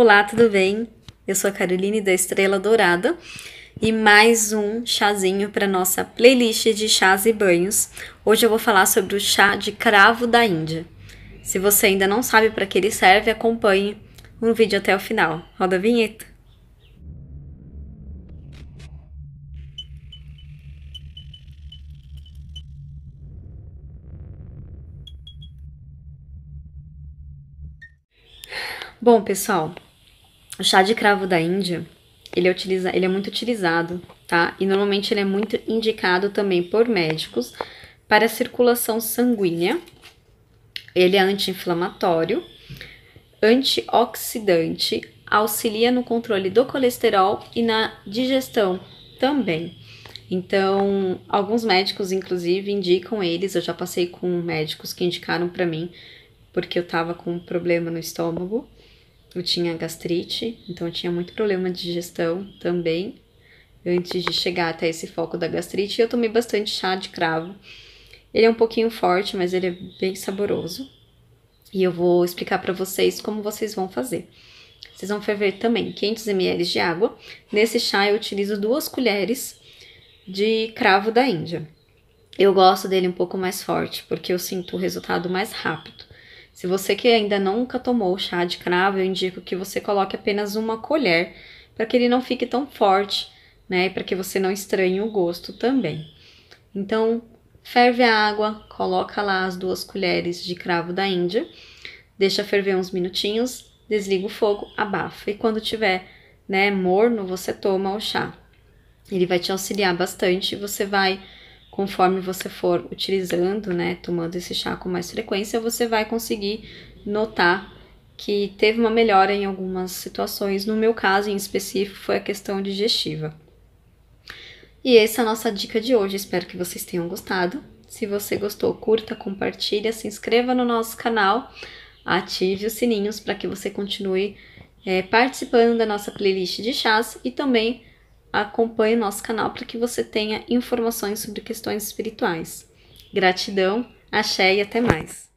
Olá, tudo bem? Eu sou a Caroline da Estrela Dourada e mais um chazinho para nossa playlist de chás e banhos. Hoje eu vou falar sobre o chá de cravo da Índia. Se você ainda não sabe para que ele serve, acompanhe um vídeo até o final. Roda a vinheta. Bom, pessoal, o chá de cravo da Índia, ele é, utiliza, ele é muito utilizado, tá? E normalmente ele é muito indicado também por médicos para circulação sanguínea. Ele é anti-inflamatório, antioxidante, auxilia no controle do colesterol e na digestão também. Então, alguns médicos, inclusive, indicam eles. Eu já passei com médicos que indicaram para mim, porque eu tava com um problema no estômago. Eu tinha gastrite, então eu tinha muito problema de digestão também, antes de chegar até esse foco da gastrite. E eu tomei bastante chá de cravo. Ele é um pouquinho forte, mas ele é bem saboroso. E eu vou explicar para vocês como vocês vão fazer. Vocês vão ferver também 500 ml de água. Nesse chá eu utilizo duas colheres de cravo da Índia. Eu gosto dele um pouco mais forte, porque eu sinto o resultado mais rápido. Se você que ainda nunca tomou chá de cravo, eu indico que você coloque apenas uma colher para que ele não fique tão forte, né? Para que você não estranhe o gosto também. Então, ferve a água, coloca lá as duas colheres de cravo da Índia, deixa ferver uns minutinhos, desliga o fogo, abafa e quando tiver, né, morno, você toma o chá. Ele vai te auxiliar bastante, você vai conforme você for utilizando, né, tomando esse chá com mais frequência, você vai conseguir notar que teve uma melhora em algumas situações. No meu caso, em específico, foi a questão digestiva. E essa é a nossa dica de hoje. Espero que vocês tenham gostado. Se você gostou, curta, compartilha, se inscreva no nosso canal, ative os sininhos para que você continue é, participando da nossa playlist de chás e também acompanhe nosso canal para que você tenha informações sobre questões espirituais. Gratidão, axé e até mais!